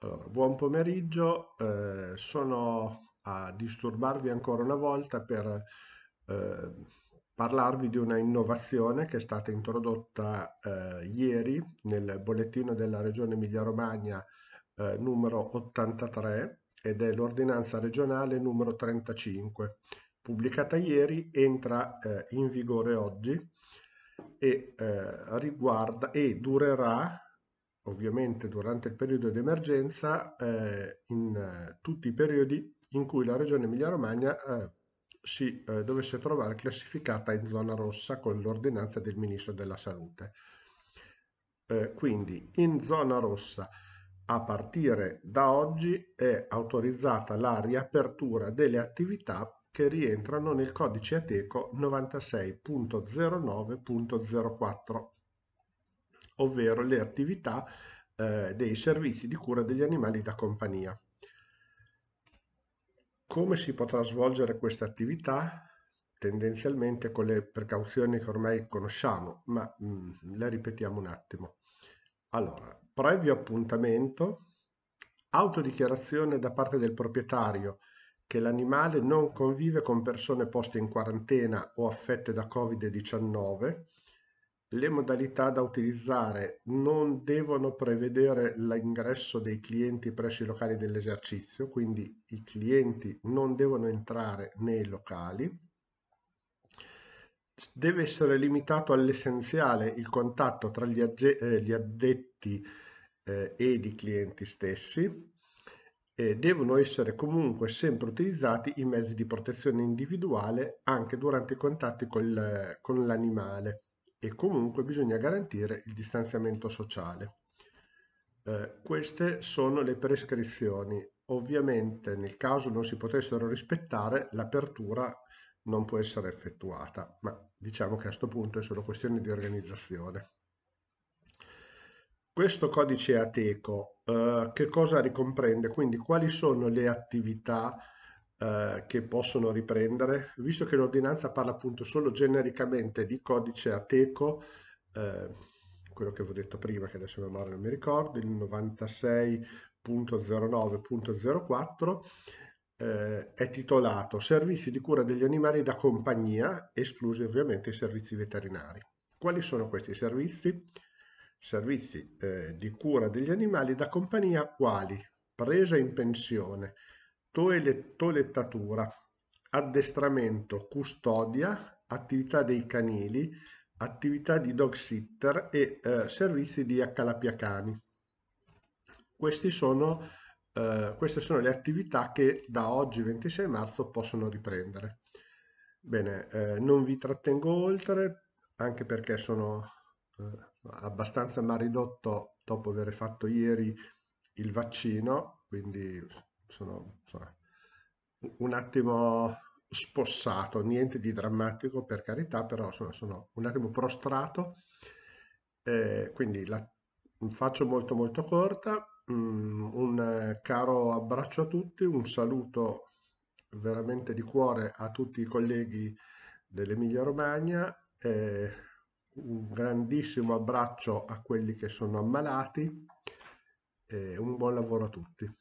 Allora, buon pomeriggio, eh, sono a disturbarvi ancora una volta per eh, parlarvi di una innovazione che è stata introdotta eh, ieri nel bollettino della Regione Emilia-Romagna eh, numero 83 ed è l'ordinanza regionale numero 35. Pubblicata ieri, entra eh, in vigore oggi e, eh, riguarda, e durerà ovviamente durante il periodo di emergenza eh, in eh, tutti i periodi in cui la regione Emilia-Romagna eh, si eh, dovesse trovare classificata in zona rossa con l'ordinanza del Ministro della Salute. Eh, quindi in zona rossa a partire da oggi è autorizzata la riapertura delle attività che rientrano nel codice ateco 96.09.04 ovvero le attività eh, dei servizi di cura degli animali da compagnia. Come si potrà svolgere questa attività? Tendenzialmente con le precauzioni che ormai conosciamo, ma mh, mm, le ripetiamo un attimo. Allora, previo appuntamento, autodichiarazione da parte del proprietario che l'animale non convive con persone poste in quarantena o affette da Covid-19, le modalità da utilizzare non devono prevedere l'ingresso dei clienti presso i locali dell'esercizio, quindi i clienti non devono entrare nei locali. Deve essere limitato all'essenziale il contatto tra gli, eh, gli addetti eh, ed i clienti stessi. E devono essere comunque sempre utilizzati i mezzi di protezione individuale anche durante i contatti col, con l'animale e comunque bisogna garantire il distanziamento sociale. Eh, queste sono le prescrizioni. Ovviamente nel caso non si potessero rispettare l'apertura non può essere effettuata, ma diciamo che a questo punto è solo questione di organizzazione. Questo codice ateco eh, che cosa ricomprende? Quindi quali sono le attività eh, che possono riprendere, visto che l'ordinanza parla appunto solo genericamente di codice ateco, eh, quello che avevo detto prima, che adesso a memoria non mi ricordo, il 96.09.04, eh, è titolato Servizi di cura degli animali da compagnia, esclusi ovviamente i servizi veterinari. Quali sono questi servizi? Servizi eh, di cura degli animali da compagnia quali? Presa in pensione, toelettatura, addestramento, custodia, attività dei canili, attività di dog sitter e eh, servizi di accalapiacani. Sono, eh, queste sono le attività che da oggi 26 marzo possono riprendere. Bene, eh, non vi trattengo oltre, anche perché sono eh, abbastanza mal ridotto dopo aver fatto ieri il vaccino, quindi sono insomma, un attimo spossato, niente di drammatico per carità, però insomma, sono un attimo prostrato, eh, quindi la faccio molto molto corta, mm, un caro abbraccio a tutti, un saluto veramente di cuore a tutti i colleghi dell'Emilia Romagna, eh, un grandissimo abbraccio a quelli che sono ammalati e eh, un buon lavoro a tutti.